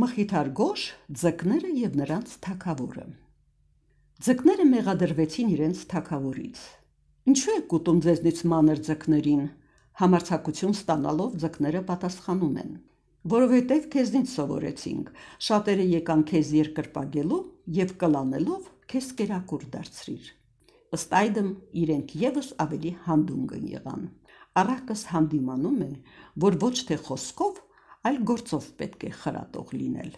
Մխիթարգոշ, ձկները եւ նրանց թակավորը։ Ձկները մեղադրվեցին իրենց թակավորից։ Ինչու եք կուտում ձեզնից մանր ձկներին։ Համարցակություն ստանալով ձկները պատասխանում են. Որովհետև քեզնից սովորեցինք, շատերը եկան քեզ երկրպագելու եւ կլանելով քեզ կերակուր դարձրիր։ Ըստ այդմ իրենք եւս ավելի հանդուն եղան։ Առակս հանդիմանում է, որ ոչ թե խոսքով, այլ գործով պետք է խրատող լինել։